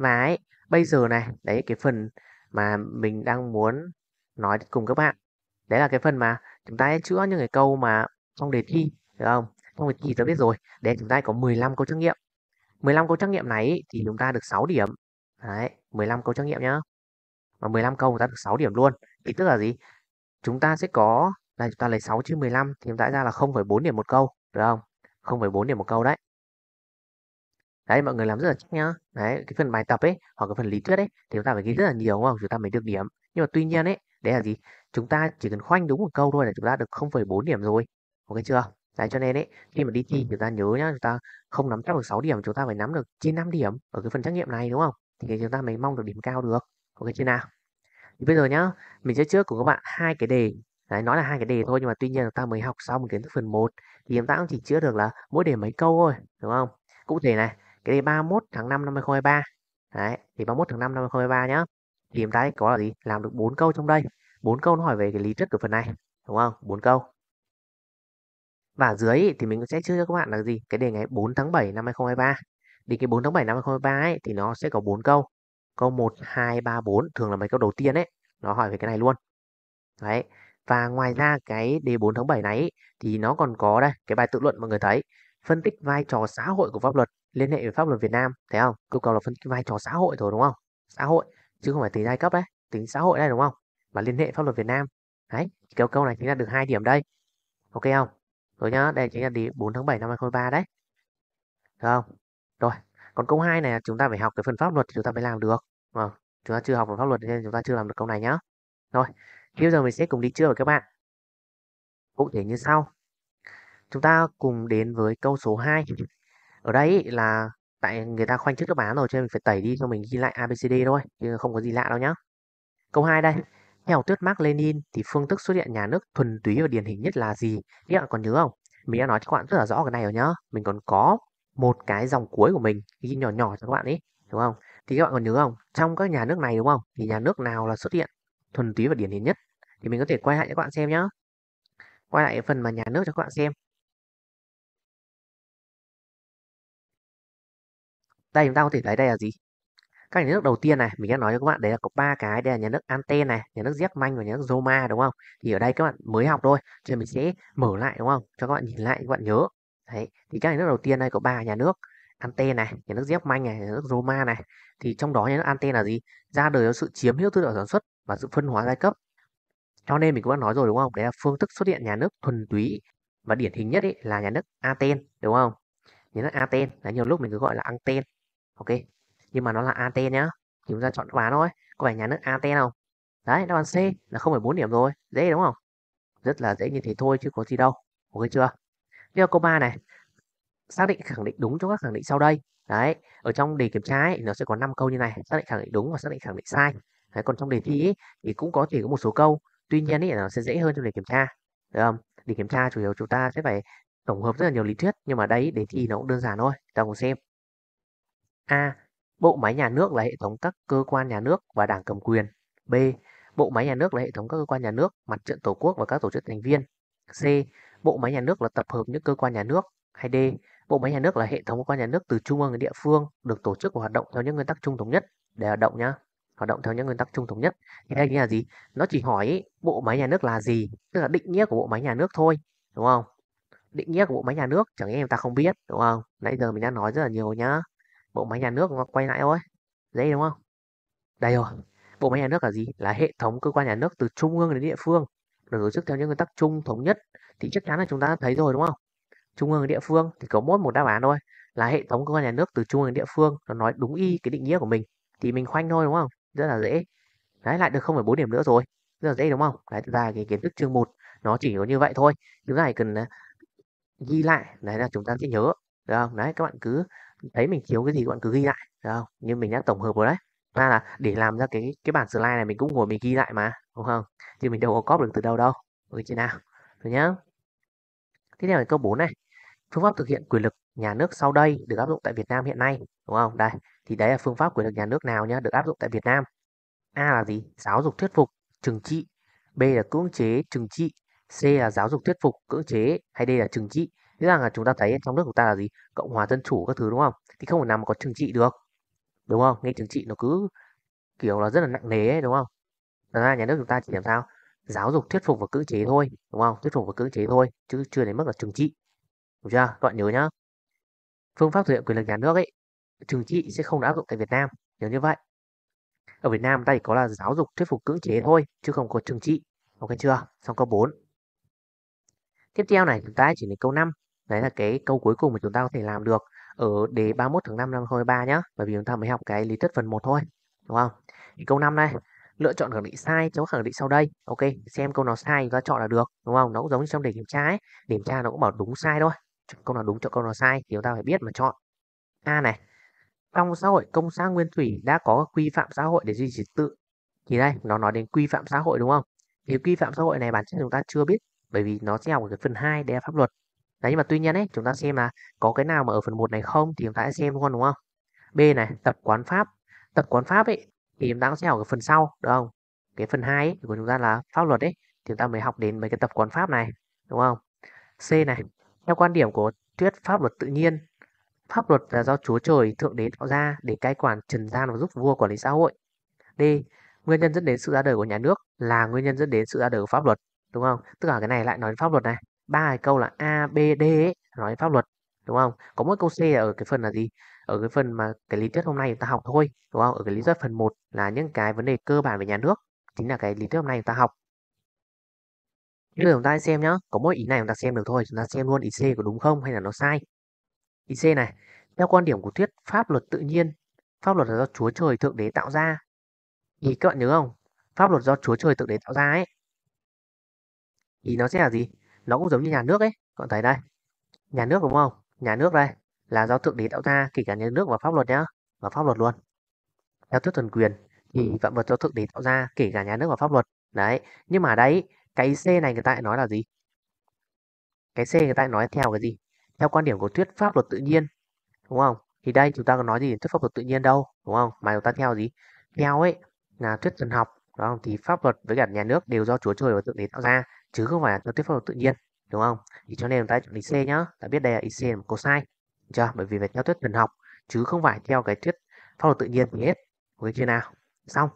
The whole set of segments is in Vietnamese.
Và ấy, bây giờ này, đấy cái phần mà mình đang muốn nói cùng các bạn. Đấy là cái phần mà chúng ta chữa những cái câu mà trong đề thi, được không? Trong đề thi tôi biết rồi, để chúng ta có 15 câu trắc nghiệm. 15 câu trắc nghiệm này thì chúng ta được 6 điểm. Đấy, 15 câu trắc nghiệm nhá. Mà 15 câu chúng ta được 6 điểm luôn. Thì tức là gì? Chúng ta sẽ có là chúng ta lấy 6 chia 15 thì chúng ta ra là 0,4 điểm một câu, được không? 0,4 điểm một câu đấy đấy mọi người làm rất là chắc nhá đấy cái phần bài tập ấy hoặc cái phần lý thuyết ấy thì chúng ta phải ghi rất là nhiều đúng không chúng ta mới được điểm nhưng mà tuy nhiên ấy đấy là gì chúng ta chỉ cần khoanh đúng một câu thôi là chúng ta được 0,4 điểm rồi ok chưa đấy cho nên ấy khi mà đi thi ừ. chúng ta nhớ nhá chúng ta không nắm chắc được 6 điểm chúng ta phải nắm được trên 5 điểm ở cái phần trắc nghiệm này đúng không thì chúng ta mới mong được điểm cao được ok chưa nào thì bây giờ nhá mình sẽ trước của các bạn hai cái đề Đấy, nói là hai cái đề thôi nhưng mà tuy nhiên chúng ta mới học xong kiến thức phần 1 thì chúng ta cũng chỉ chữa được là mỗi đề mấy câu thôi đúng không cụ thể này cái ngày 31 tháng 5 năm 2023 đấy thì 31 tháng 5 năm 2023 nhá thì chúng ta sẽ có là gì làm được bốn câu trong đây bốn câu nó hỏi về cái lý thuyết của phần này đúng không bốn câu và ở dưới thì mình sẽ chưa cho các bạn là gì cái đề ngày 4 tháng 7 năm 2023 thì cái 4 tháng 7 năm 2023 ấy thì nó sẽ có bốn câu câu 1 2 3 4 thường là mấy câu đầu tiên ấy nó hỏi về cái này luôn đấy và ngoài ra cái đề 4 tháng 7 này ấy, thì nó còn có đây cái bài tự luận mọi người thấy phân tích vai trò xã hội của pháp luật liên hệ với pháp luật Việt Nam thấy không yêu cầu là phân vai trò xã hội thôi đúng không xã hội chứ không phải tính giai cấp đấy tính xã hội đây đúng không và liên hệ pháp luật Việt Nam đấy kéo câu này chính là được hai điểm đây ok không rồi nhá đây chính là đi 4 tháng 7 năm 2023 đấy được không rồi còn câu 2 này chúng ta phải học cái phần pháp luật thì chúng ta mới làm được à, chúng ta chưa học phần pháp luật nên chúng ta chưa làm được câu này nhá rồi bây giờ mình sẽ cùng đi chưa các bạn cụ thể như sau chúng ta cùng đến với câu số 2 ở đây là tại người ta khoanh trước đáp án rồi cho nên mình phải tẩy đi cho mình ghi lại ABCD thôi chứ không có gì lạ đâu nhá câu 2 đây theo tuyết Mark Lenin thì phương thức xuất hiện nhà nước thuần túy và điển hình nhất là gì các bạn còn nhớ không mình đã nói cho các bạn rất là rõ cái này rồi nhá mình còn có một cái dòng cuối của mình ghi nhỏ nhỏ cho các bạn ý đúng không thì các bạn còn nhớ không trong các nhà nước này đúng không thì nhà nước nào là xuất hiện thuần túy và điển hình nhất thì mình có thể quay lại cho các bạn xem nhá quay lại phần mà nhà nước cho các bạn xem đây chúng ta có thể thấy đây là gì các nhà nước đầu tiên này mình đã nói cho các bạn đấy là có ba cái đây là nhà nước Ante này nhà nước manh và nhà nước Roma đúng không thì ở đây các bạn mới học thôi cho mình sẽ mở lại đúng không cho các bạn nhìn lại các bạn nhớ đấy thì các nhà nước đầu tiên đây có ba nhà nước Ante này nhà nước manh này nhà nước Roma này thì trong đó nhà nước Ante là gì ra đời do sự chiếm hữu tư tưởng sản xuất và sự phân hóa giai cấp cho nên mình cũng đã nói rồi đúng không đấy là phương thức xuất hiện nhà nước thuần túy và điển hình nhất ấy là nhà nước Aten đúng không nhà nước Aten là nhiều lúc mình cứ gọi là Aten ok nhưng mà nó là AT nhá chúng ta chọn đáp án thôi có phải nhà nước AT không đấy đáp án C là không phải bốn điểm rồi dễ đúng không rất là dễ như thế thôi chứ có gì đâu ok chưa tiếp theo câu 3 này xác định khẳng định đúng cho các khẳng định sau đây đấy ở trong đề kiểm tra ấy, nó sẽ có 5 câu như này xác định khẳng định đúng và xác định khẳng định sai đấy, còn trong đề thi ấy, thì cũng có thể có một số câu tuy nhiên ấy, nó sẽ dễ hơn trong đề kiểm tra được không Đề kiểm tra chủ yếu chúng ta sẽ phải tổng hợp rất là nhiều lý thuyết nhưng mà đấy đề thi nó cũng đơn giản thôi ta cùng xem A. Bộ máy nhà nước là hệ thống các cơ quan nhà nước và đảng cầm quyền. B. Bộ máy nhà nước là hệ thống các cơ quan nhà nước, mặt trận tổ quốc và các tổ chức thành viên. C. Bộ máy nhà nước là tập hợp những cơ quan nhà nước. Hay D. Bộ máy nhà nước là hệ thống cơ quan nhà nước từ trung ương đến địa phương được tổ chức và hoạt động theo những nguyên tắc chung thống nhất. Để hoạt động nhá hoạt động theo những nguyên tắc chung thống nhất thì đây là gì nó chỉ hỏi ý, bộ máy nhà nước là gì tức là định nghĩa của bộ máy nhà nước thôi đúng không định nghĩa của bộ máy nhà nước chẳng lẽ người ta không biết đúng không nãy giờ mình đã nói rất là nhiều nhá bộ máy nhà nước quay lại thôi dễ đúng không đây rồi bộ máy nhà nước là gì là hệ thống cơ quan nhà nước từ trung ương đến địa phương được tổ chức theo những nguyên tắc chung thống nhất thì chắc chắn là chúng ta đã thấy rồi đúng không trung ương đến địa phương thì có mỗi một đáp án thôi là hệ thống cơ quan nhà nước từ trung ương đến địa phương nó nói đúng y cái định nghĩa của mình thì mình khoanh thôi đúng không rất là dễ đấy lại được không phải bốn điểm nữa rồi rất là dễ đúng không đấy ra cái kiến thức chương 1 nó chỉ có như vậy thôi chúng ta chỉ cần à, ghi lại đấy là chúng ta sẽ nhớ được không đấy các bạn cứ thấy mình thiếu cái gì các bạn cứ ghi lại được không như mình đã tổng hợp rồi đấy ra là để làm ra cái cái bản slide này mình cũng ngồi mình ghi lại mà đúng không thì mình đâu có cóp được từ đâu đâu ok chưa nào rồi nhá tiếp theo là câu 4 này phương pháp thực hiện quyền lực nhà nước sau đây được áp dụng tại Việt Nam hiện nay đúng không đây thì đấy là phương pháp quyền lực nhà nước nào nhá được áp dụng tại Việt Nam a là gì giáo dục thuyết phục trừng trị b là cưỡng chế trừng trị c là giáo dục thuyết phục cưỡng chế hay d là trừng trị Thế rằng là chúng ta thấy trong nước của ta là gì? Cộng hòa dân chủ các thứ đúng không? Thì không thể nào mà có trừng trị được. Đúng không? Nghe trừng trị nó cứ kiểu là rất là nặng nề ấy, đúng không? Thật ra nhà nước chúng ta chỉ làm sao? Giáo dục thuyết phục và cưỡng chế thôi, đúng không? Thuyết phục và cưỡng chế thôi, chứ chưa đến mức là trừng trị. Đúng chưa? Các bạn nhớ nhá. Phương pháp thực hiện quyền lực nhà nước ấy, trừng trị sẽ không áp dụng tại Việt Nam, nhớ như vậy. Ở Việt Nam ta chỉ có là giáo dục thuyết phục cưỡng chế thôi, chứ không có trừng trị. Ok chưa? Xong câu 4. Tiếp theo này chúng ta chỉ đến câu 5 đấy là cái câu cuối cùng mà chúng ta có thể làm được ở đề 31 tháng 5 năm 2023 nhé bởi vì chúng ta mới học cái lý thuyết phần 1 thôi đúng không thì câu 5 này lựa chọn khẳng định sai chống khẳng định sau đây ok xem câu nào sai chúng ta chọn là được đúng không nó cũng giống như trong đề kiểm tra ấy điểm tra nó cũng bảo đúng sai thôi câu nào đúng chọn câu nào sai thì chúng ta phải biết mà chọn a này trong xã hội công xã nguyên thủy đã có quy phạm xã hội để duy trì tự thì đây nó nói đến quy phạm xã hội đúng không thì quy phạm xã hội này bản chất chúng ta chưa biết bởi vì nó sẽ học ở cái phần 2 đề pháp luật Đấy nhưng mà tuy nhiên ấy, chúng ta xem là có cái nào mà ở phần 1 này không thì chúng ta sẽ xem luôn đúng không? B này, tập quán pháp. Tập quán pháp ấy thì chúng ta cũng sẽ học ở phần sau, được không? Cái phần 2 ấy, của chúng ta là pháp luật ấy thì chúng ta mới học đến mấy cái tập quán pháp này, đúng không? C này, theo quan điểm của thuyết pháp luật tự nhiên, pháp luật là do Chúa Trời Thượng Đế tạo ra để cai quản trần gian và giúp vua quản lý xã hội. D. Nguyên nhân dẫn đến sự ra đời của nhà nước là nguyên nhân dẫn đến sự ra đời của pháp luật, đúng không? Tức là cái này lại nói đến pháp luật này ba cái câu là a b d ấy, nói pháp luật đúng không có mỗi câu c là ở cái phần là gì ở cái phần mà cái lý thuyết hôm nay chúng ta học thôi đúng không ở cái lý thuyết phần 1 là những cái vấn đề cơ bản về nhà nước chính là cái lý thuyết hôm nay chúng ta học bây giờ chúng ta xem nhá có mỗi ý này chúng ta xem được thôi chúng ta xem luôn ý c có đúng không hay là nó sai ý c này theo quan điểm của thuyết pháp luật tự nhiên pháp luật là do chúa trời thượng đế tạo ra thì các bạn nhớ không pháp luật do chúa trời thượng đế tạo ra ấy thì nó sẽ là gì nó cũng giống như nhà nước ấy các bạn thấy đây nhà nước đúng không nhà nước đây là do thượng đế tạo ra kể cả nhà nước và pháp luật nhá và pháp luật luôn theo thuyết thần quyền thì vạn vật do thượng đế tạo ra kể cả nhà nước và pháp luật đấy nhưng mà đấy cái c này người ta lại nói là gì cái c người ta lại nói theo cái gì theo quan điểm của thuyết pháp luật tự nhiên đúng không thì đây chúng ta có nói gì thuyết pháp luật tự nhiên đâu đúng không mà chúng ta theo gì theo ấy là thuyết thần học đúng không thì pháp luật với cả nhà nước đều do chúa trời và thượng đế tạo ra chứ không phải là thuyết pháp tự nhiên đúng không thì cho nên chúng ta chọn IC nhá ta biết đây là IC là một sai, chưa bởi vì phải theo thuyết thần học chứ không phải theo cái thuyết pháp luật tự nhiên gì hết ok chưa nào xong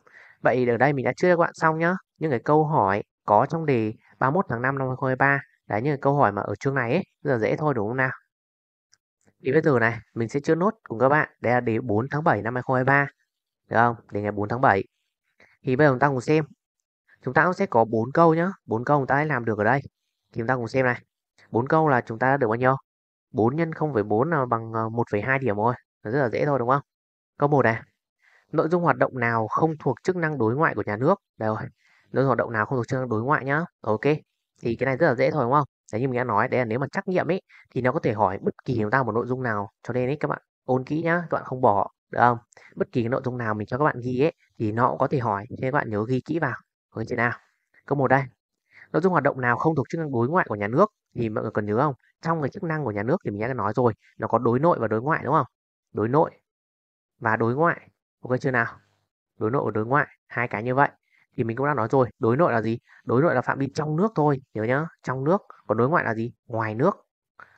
vậy ở đây mình đã chưa các bạn xong nhá những cái câu hỏi có trong đề 31 tháng 5 năm 2023 đấy những cái câu hỏi mà ở chương này ấy rất là dễ thôi đúng không nào thì bây giờ này mình sẽ chưa nốt cùng các bạn đây là đề 4 tháng 7 năm 2023 được không đề ngày 4 tháng 7 thì bây giờ chúng ta cùng xem chúng ta cũng sẽ có bốn câu nhá bốn câu chúng ta hãy làm được ở đây thì chúng ta cùng xem này bốn câu là chúng ta đã được bao nhiêu 4 nhân 0,4 là bằng 1,2 ờ, điểm thôi rất là dễ thôi đúng không câu một này nội dung hoạt động nào không thuộc chức năng đối ngoại của nhà nước đây rồi nội dung hoạt động nào không thuộc chức năng đối ngoại nhá ok thì cái này rất là dễ thôi đúng không đấy như mình đã nói đấy là nếu mà trắc nghiệm ấy thì nó có thể hỏi bất kỳ chúng ta một nội dung nào cho nên ấy các bạn ôn kỹ nhá các bạn không bỏ được không bất kỳ cái nội dung nào mình cho các bạn ghi ấy thì nó cũng có thể hỏi nên các bạn nhớ ghi kỹ vào của chị nào câu một đây nội dung hoạt động nào không thuộc chức năng đối ngoại của nhà nước thì ừ. mọi người cần nhớ không trong cái chức năng của nhà nước thì mình đã nói rồi nó có đối nội và đối ngoại đúng không đối nội và đối ngoại ok chưa nào đối nội và đối ngoại hai cái như vậy thì mình cũng đã nói rồi đối nội là gì đối nội là phạm vi trong nước thôi nhớ nhá trong nước còn đối ngoại là gì ngoài nước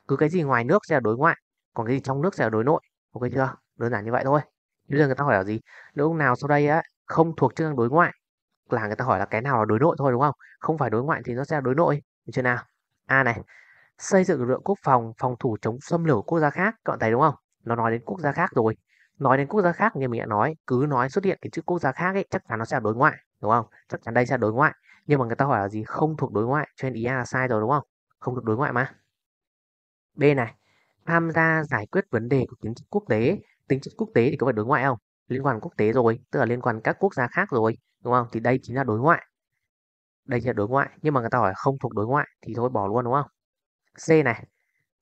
cứ cái gì ngoài nước sẽ là đối ngoại còn cái gì trong nước sẽ là đối nội ok chưa đơn giản như vậy thôi bây giờ người ta hỏi là gì nội nào sau đây á không thuộc chức năng đối ngoại là người ta hỏi là cái nào là đối nội thôi đúng không không phải đối ngoại thì nó sẽ là đối nội được chưa nào a à, này xây dựng lực lượng quốc phòng phòng thủ chống xâm lược quốc gia khác các bạn thấy đúng không nó nói đến quốc gia khác rồi nói đến quốc gia khác như mình đã nói cứ nói xuất hiện cái chữ quốc gia khác ấy chắc chắn nó sẽ là đối ngoại đúng không chắc chắn đây sẽ là đối ngoại nhưng mà người ta hỏi là gì không thuộc đối ngoại cho nên ý A là sai rồi đúng không không thuộc đối ngoại mà B này tham gia giải quyết vấn đề của tính chất quốc tế tính chất quốc tế thì có phải đối ngoại không liên quan quốc tế rồi, tức là liên quan các quốc gia khác rồi, đúng không? Thì đây chính là đối ngoại. Đây chính là đối ngoại, nhưng mà người ta hỏi không thuộc đối ngoại thì thôi bỏ luôn đúng không? C này,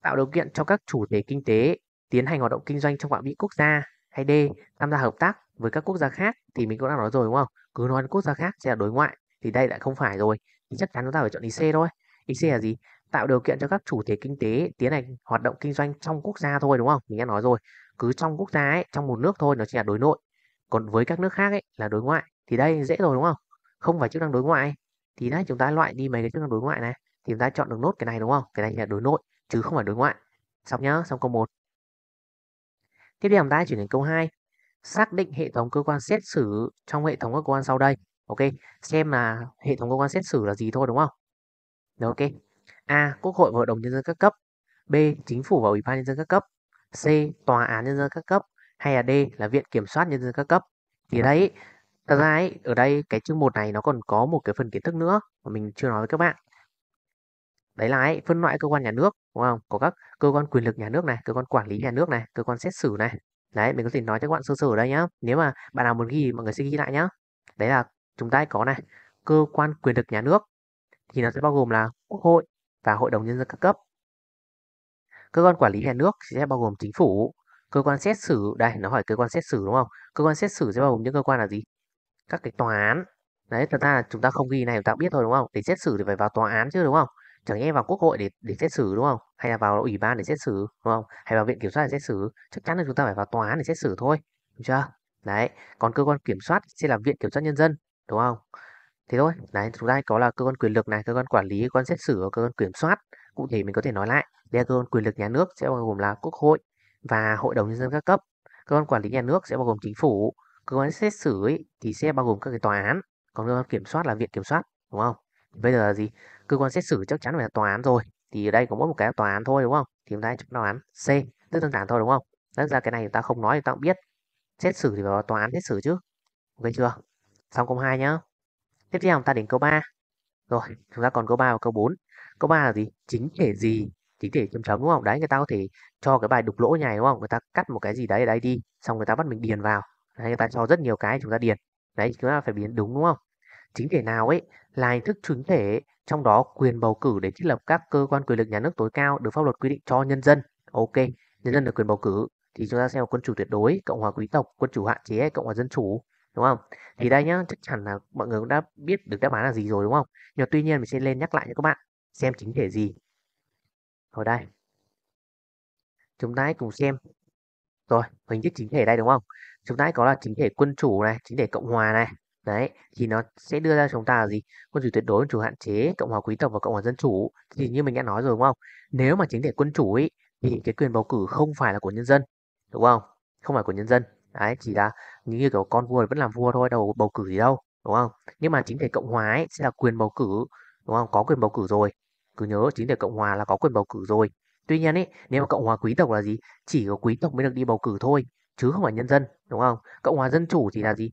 tạo điều kiện cho các chủ thể kinh tế tiến hành hoạt động kinh doanh trong phạm vi quốc gia hay D, tham gia hợp tác với các quốc gia khác thì mình cũng đã nói rồi đúng không? Cứ nói đến quốc gia khác sẽ là đối ngoại thì đây lại không phải rồi. Thì chắc chắn chúng ta phải chọn ý C thôi. Ý C là gì? Tạo điều kiện cho các chủ thể kinh tế tiến hành hoạt động kinh doanh trong quốc gia thôi đúng không? Mình đã nói rồi cứ trong quốc gia ấy, trong một nước thôi nó chỉ là đối nội còn với các nước khác ấy là đối ngoại thì đây dễ rồi đúng không không phải chức năng đối ngoại thì đấy chúng ta loại đi mấy cái chức năng đối ngoại này thì chúng ta chọn được nốt cái này đúng không cái này là đối nội chứ không phải đối ngoại xong nhá xong câu 1 tiếp theo chúng ta chuyển đến câu 2 xác định hệ thống cơ quan xét xử trong hệ thống các cơ quan sau đây ok xem là hệ thống cơ quan xét xử là gì thôi đúng không Được ok a quốc hội và hội đồng nhân dân các cấp b chính phủ và ủy ban nhân dân các cấp C. Tòa án nhân dân các cấp hay là D là Viện Kiểm soát Nhân dân các cấp. Thì đấy, thật ra ấy, ở đây cái chương 1 này nó còn có một cái phần kiến thức nữa mà mình chưa nói với các bạn. Đấy là ấy, phân loại cơ quan nhà nước, đúng không? Có các cơ quan quyền lực nhà nước này, cơ quan quản lý nhà nước này, cơ quan xét xử này. Đấy, mình có thể nói cho các bạn sơ sơ ở đây nhá. Nếu mà bạn nào muốn ghi mọi người sẽ ghi lại nhá. Đấy là chúng ta có này, cơ quan quyền lực nhà nước thì nó sẽ bao gồm là Quốc hội và Hội đồng Nhân dân các cấp cơ quan quản lý nhà nước sẽ bao gồm chính phủ cơ quan xét xử đây nó hỏi cơ quan xét xử đúng không cơ quan xét xử sẽ bao gồm những cơ quan là gì các cái tòa án đấy thật ra chúng ta không ghi này chúng ta biết thôi đúng không để xét xử thì phải vào tòa án chứ đúng không chẳng nhẽ vào quốc hội để để xét xử đúng không hay là vào ủy ban để xét xử đúng không hay vào viện kiểm soát để xét xử chắc chắn là chúng ta phải vào tòa án để xét xử thôi đúng chưa đấy còn cơ quan kiểm soát sẽ là viện kiểm soát nhân dân đúng không thế thôi đấy chúng ta có là cơ quan quyền lực này cơ quan quản lý cơ quan xét xử cơ quan kiểm soát Cụ thể mình có thể nói lại, đây là cơ quan quyền lực nhà nước sẽ bao gồm là Quốc hội và Hội đồng nhân dân các cấp. Cơ quan quản lý nhà nước sẽ bao gồm chính phủ, cơ quan xét xử ấy, thì sẽ bao gồm các cái tòa án, còn cơ quan kiểm soát là viện kiểm soát, đúng không? bây giờ là gì? Cơ quan xét xử chắc chắn phải là tòa án rồi. Thì ở đây có mỗi một cái tòa án thôi đúng không? Thì chúng ta chọn đáp án C, rất đơn giản thôi đúng không? Thật ra cái này chúng ta không nói thì ta cũng biết. Xét xử thì vào tòa án xét xử chứ. Ok chưa? Xong câu 2 nhá. Tiếp theo chúng ta đến câu 3. Rồi, chúng ta còn câu 3 và câu 4 câu ba là gì chính thể gì chính thể chấm chấm đúng không đấy người ta có thể cho cái bài đục lỗ này đúng không người ta cắt một cái gì đấy ở đây đi xong người ta bắt mình điền vào đấy, người ta cho rất nhiều cái chúng ta điền đấy chúng ta phải biến đúng đúng không chính thể nào ấy là hình thức chính thể trong đó quyền bầu cử để thiết lập các cơ quan quyền lực nhà nước tối cao được pháp luật quy định cho nhân dân ok nhân dân được quyền bầu cử thì chúng ta xem quân chủ tuyệt đối cộng hòa quý tộc quân chủ hạn chế hay cộng hòa dân chủ đúng không thì đây nhá chắc chắn là mọi người cũng đã biết được đáp án là gì rồi đúng không nhưng tuy nhiên mình sẽ lên nhắc lại cho các bạn xem chính thể gì ở đây chúng ta hãy cùng xem rồi hình thức chính thể đây đúng không chúng ta có là chính thể quân chủ này chính thể cộng hòa này đấy thì nó sẽ đưa ra chúng ta là gì quân chủ tuyệt đối quân chủ hạn chế cộng hòa quý tộc và cộng hòa dân chủ thì như mình đã nói rồi đúng không nếu mà chính thể quân chủ ấy thì cái quyền bầu cử không phải là của nhân dân đúng không không phải của nhân dân đấy chỉ là như kiểu con vua vẫn làm vua thôi đâu bầu cử gì đâu đúng không nhưng mà chính thể cộng hòa ấy sẽ là quyền bầu cử đúng không có quyền bầu cử rồi cứ nhớ chính thể Cộng Hòa là có quyền bầu cử rồi. Tuy nhiên ấy, nếu mà Cộng Hòa quý tộc là gì? Chỉ có quý tộc mới được đi bầu cử thôi, chứ không phải nhân dân, đúng không? Cộng Hòa dân chủ thì là gì?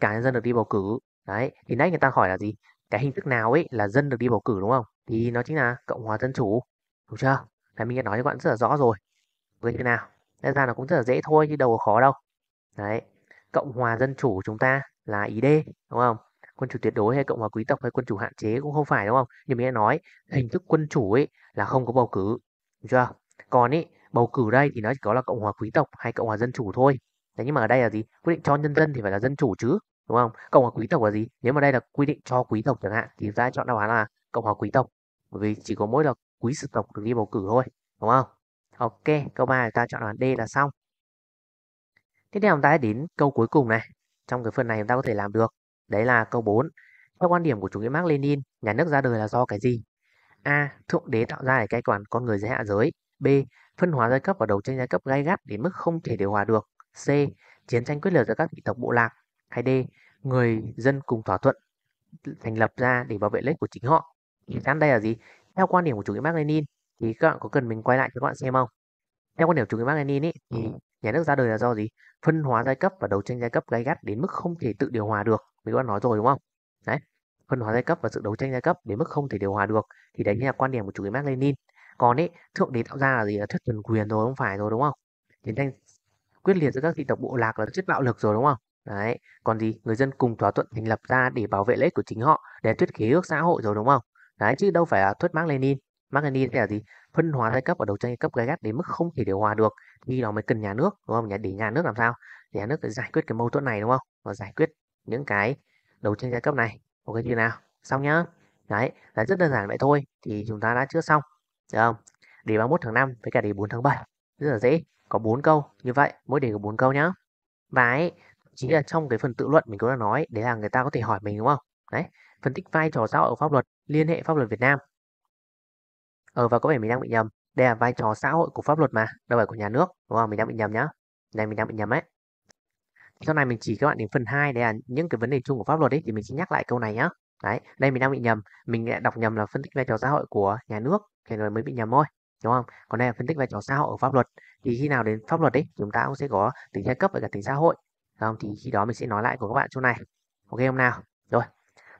Cả nhân dân được đi bầu cử. Đấy, thì nãy người ta hỏi là gì? Cái hình thức nào ấy là dân được đi bầu cử đúng không? Thì nó chính là Cộng Hòa dân chủ. Đúng chưa? Là mình đã nói cho các bạn rất là rõ rồi. Với thế nào? Thật ra nó cũng rất là dễ thôi chứ đâu có khó đâu. Đấy, Cộng hòa dân chủ chúng ta là ý D, đúng không? quân chủ tuyệt đối hay cộng hòa quý tộc hay quân chủ hạn chế cũng không phải đúng không như mình đã nói ừ. hình thức quân chủ ấy là không có bầu cử đúng chưa còn ý bầu cử đây thì nó chỉ có là cộng hòa quý tộc hay cộng hòa dân chủ thôi thế nhưng mà ở đây là gì quyết định cho nhân dân thì phải là dân chủ chứ đúng không cộng hòa quý tộc là gì nếu mà đây là quy định cho quý tộc chẳng hạn thì ta chọn đáp án là cộng hòa quý tộc bởi vì chỉ có mỗi là quý sự tộc được đi bầu cử thôi đúng không ok câu ba ta chọn đáp án d là xong tiếp theo chúng ta đến câu cuối cùng này trong cái phần này chúng ta có thể làm được Đấy là câu 4. Theo quan điểm của chủ nghĩa Mark Lenin, nhà nước ra đời là do cái gì? A. Thượng đế tạo ra để cai quản con người giới hạ giới. B. Phân hóa giai cấp và đấu tranh giai cấp gay gắt đến mức không thể điều hòa được. C. Chiến tranh quyết liệt giữa các thị tộc bộ lạc. Hay D. Người dân cùng thỏa thuận thành lập ra để bảo vệ lợi ích của chính họ. Đáp đây là gì? Theo quan điểm của chủ nghĩa Mark Lenin thì các bạn có cần mình quay lại cho các bạn xem không? Theo quan điểm chủ nghĩa Mark Lenin ý, thì Nhà nước ra đời là do gì? Phân hóa giai cấp và đấu tranh giai cấp gay gắt đến mức không thể tự điều hòa được. Mình đã nói rồi đúng không? Đấy. Phân hóa giai cấp và sự đấu tranh giai cấp đến mức không thể điều hòa được thì đấy là quan điểm của chủ nghĩa Mark Lenin. Còn ấy, thượng đế tạo ra là gì? Là thuyết thần quyền rồi không phải rồi đúng không? Chiến tranh quyết liệt giữa các thị tộc bộ lạc là chất bạo lực rồi đúng không? Đấy, còn gì người dân cùng thỏa thuận thành lập ra để bảo vệ lợi ích của chính họ để thuyết khế ước xã hội rồi đúng không? Đấy chứ đâu phải là thuyết Mark Lenin. Mark Lenin là gì? Phân hóa giai cấp và đấu tranh giai cấp gay gắt đến mức không thể điều hòa được khi đó mới cần nhà nước đúng không nhà để nhà nước làm sao nhà nước phải giải quyết cái mâu thuẫn này đúng không và giải quyết những cái đấu tranh giai cấp này ok như nào xong nhá đấy là rất đơn giản vậy thôi thì chúng ta đã chữa xong được không đề 31 tháng 5 với cả đề 4 tháng 7 rất là dễ có 4 câu như vậy mỗi đề có 4 câu nhá và ấy, chính là trong cái phần tự luận mình cũng đã nói đấy là người ta có thể hỏi mình đúng không đấy phân tích vai trò xã hội pháp luật liên hệ pháp luật Việt Nam ờ và có vẻ mình đang bị nhầm đây là vai trò xã hội của pháp luật mà đâu phải của nhà nước đúng không mình đang bị nhầm nhá đây mình đang bị nhầm ấy sau này mình chỉ các bạn đến phần 2 đây là những cái vấn đề chung của pháp luật ấy thì mình sẽ nhắc lại câu này nhá đấy đây mình đang bị nhầm mình đã đọc nhầm là phân tích vai trò xã hội của nhà nước thì rồi mới bị nhầm thôi đúng không còn đây là phân tích vai trò xã hội ở pháp luật thì khi nào đến pháp luật ấy chúng ta cũng sẽ có tính giai cấp và cả tính xã hội không thì khi đó mình sẽ nói lại của các bạn chỗ này ok hôm nào rồi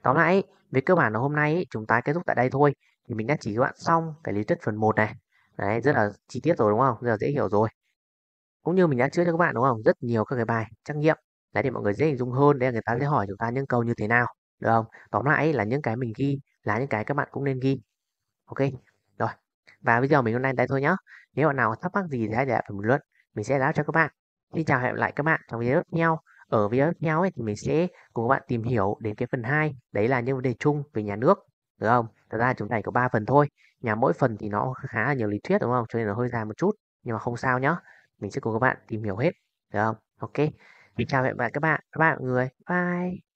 tóm lại về cơ bản là hôm nay ấy, chúng ta kết thúc tại đây thôi thì mình đã chỉ các bạn xong cái lý thuyết phần 1 này đấy rất là chi tiết rồi đúng không rất là dễ hiểu rồi cũng như mình đã chữa cho các bạn đúng không rất nhiều các cái bài trắc nghiệm đấy để mọi người dễ hình dung hơn để người ta sẽ hỏi chúng ta những câu như thế nào được không tóm lại là những cái mình ghi là những cái các bạn cũng nên ghi ok rồi và bây giờ mình hôm nay đây thôi nhá nếu bạn nào thắc mắc gì thì hãy để lại bình luận mình sẽ đáp cho các bạn xin chào hẹn lại các bạn trong video tiếp theo ở video tiếp theo ấy, thì mình sẽ cùng các bạn tìm hiểu đến cái phần 2 đấy là những vấn đề chung về nhà nước được không thật ra chúng này có 3 phần thôi nhà mỗi phần thì nó khá là nhiều lý thuyết đúng không cho nên nó hơi dài một chút nhưng mà không sao nhá mình sẽ cùng các bạn tìm hiểu hết được không ok xin ừ. chào hẹn gặp lại các bạn các bạn người bye